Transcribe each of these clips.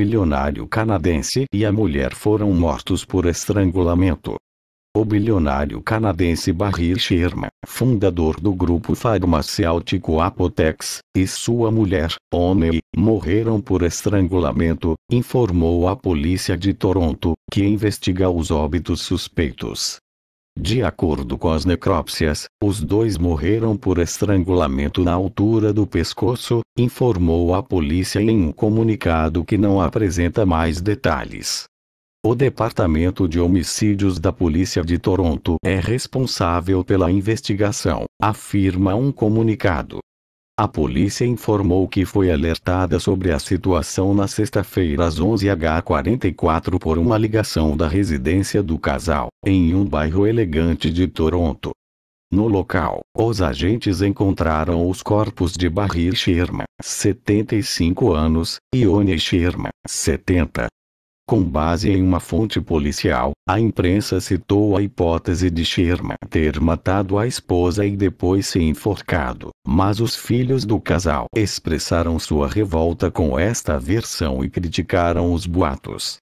bilionário canadense e a mulher foram mortos por estrangulamento. O bilionário canadense Barry Sherman, fundador do grupo farmacêutico Apotex, e sua mulher, Oney, morreram por estrangulamento, informou a polícia de Toronto, que investiga os óbitos suspeitos. De acordo com as necrópsias, os dois morreram por estrangulamento na altura do pescoço, informou a polícia em um comunicado que não apresenta mais detalhes. O Departamento de Homicídios da Polícia de Toronto é responsável pela investigação, afirma um comunicado. A polícia informou que foi alertada sobre a situação na sexta-feira às 11h44 por uma ligação da residência do casal, em um bairro elegante de Toronto. No local, os agentes encontraram os corpos de Barry Sherman, 75 anos, e Oni Sherman, 70, com base em uma fonte policial, a imprensa citou a hipótese de Sherman ter matado a esposa e depois se enforcado, mas os filhos do casal expressaram sua revolta com esta versão e criticaram os boatos.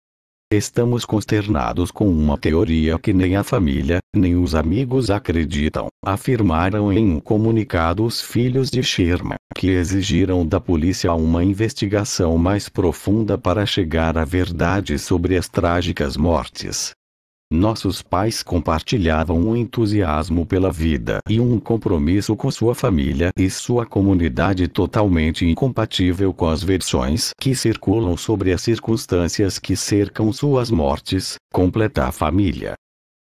Estamos consternados com uma teoria que nem a família, nem os amigos acreditam, afirmaram em um comunicado os filhos de Sherman, que exigiram da polícia uma investigação mais profunda para chegar à verdade sobre as trágicas mortes. Nossos pais compartilhavam um entusiasmo pela vida e um compromisso com sua família e sua comunidade totalmente incompatível com as versões que circulam sobre as circunstâncias que cercam suas mortes, completa a família.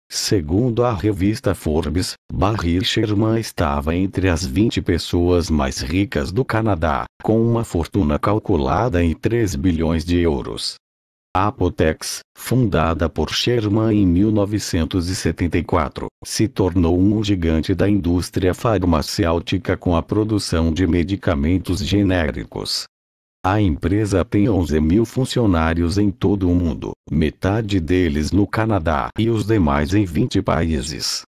Segundo a revista Forbes, Barry Sherman estava entre as 20 pessoas mais ricas do Canadá, com uma fortuna calculada em 3 bilhões de euros. A Apotex, fundada por Sherman em 1974, se tornou um gigante da indústria farmacêutica com a produção de medicamentos genéricos. A empresa tem 11 mil funcionários em todo o mundo, metade deles no Canadá e os demais em 20 países.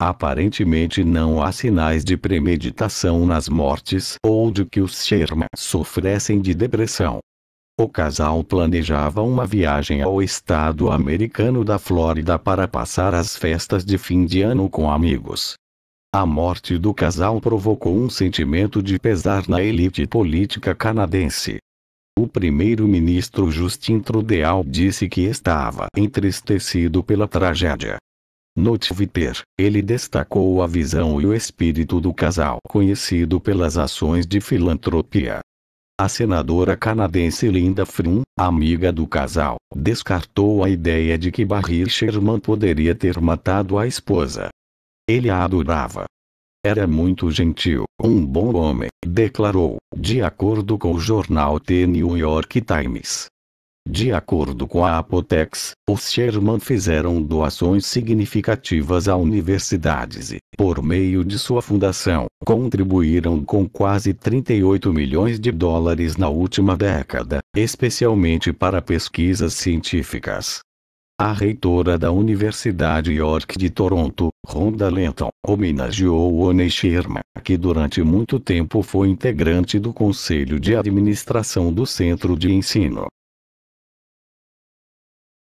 Aparentemente não há sinais de premeditação nas mortes ou de que os Sherman sofressem de depressão. O casal planejava uma viagem ao estado americano da Flórida para passar as festas de fim de ano com amigos. A morte do casal provocou um sentimento de pesar na elite política canadense. O primeiro-ministro Justin Trudeau disse que estava entristecido pela tragédia. No Twitter, ele destacou a visão e o espírito do casal conhecido pelas ações de filantropia. A senadora canadense Linda Frum, amiga do casal, descartou a ideia de que Barry Sherman poderia ter matado a esposa. Ele a adorava. Era muito gentil, um bom homem, declarou, de acordo com o jornal The New York Times. De acordo com a Apotex, os Sherman fizeram doações significativas a universidades e, por meio de sua fundação, contribuíram com quase 38 milhões de dólares na última década, especialmente para pesquisas científicas. A reitora da Universidade York de Toronto, Rhonda Lenton, homenageou Oney Sherman, que durante muito tempo foi integrante do Conselho de Administração do Centro de Ensino.